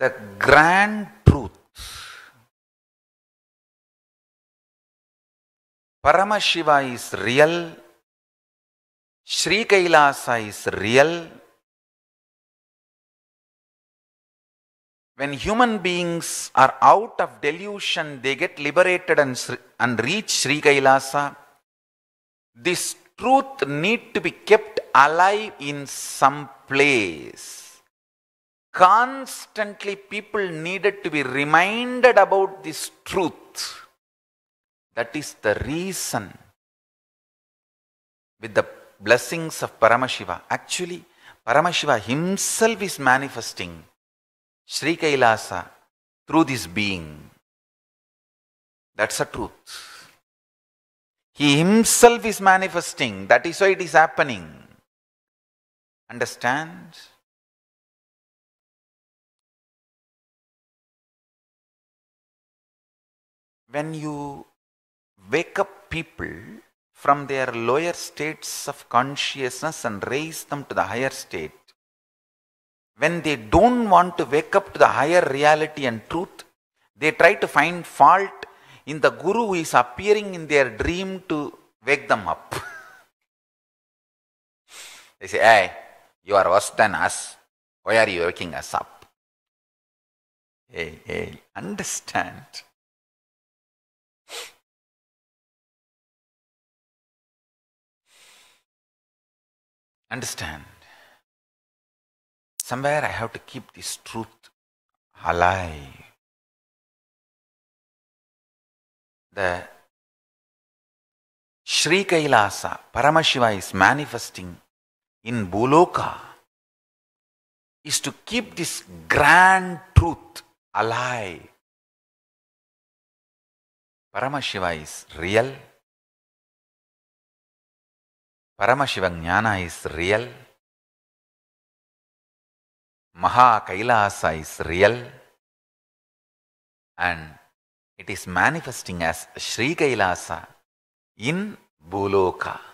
the grand truth. Paramashiva is real, Sri Kailasa is real. When human beings are out of delusion, they get liberated and, and reach Sri Kailasa. This truth need to be kept alive in some place. Constantly people needed to be reminded about this truth. That is the reason with the blessings of Paramashiva. Actually, Paramashiva himself is manifesting Sri Kailasa through this being. That's the truth. He himself is manifesting. That is why it is happening. Understand? when you wake up people from their lower states of consciousness and raise them to the higher state, when they don't want to wake up to the higher reality and truth, they try to find fault in the Guru who is appearing in their dream to wake them up. they say, hey, you are worse than us. Why are you waking us up? Hey, hey, understand understand somewhere I have to keep this truth alive. The Sri Kailasa, Paramashiva is manifesting in Buloka is to keep this grand truth alive. Paramashiva is real, Paramashiva is real. Maha Kailasa is real. And it is manifesting as Sri Kailasa in Buloka.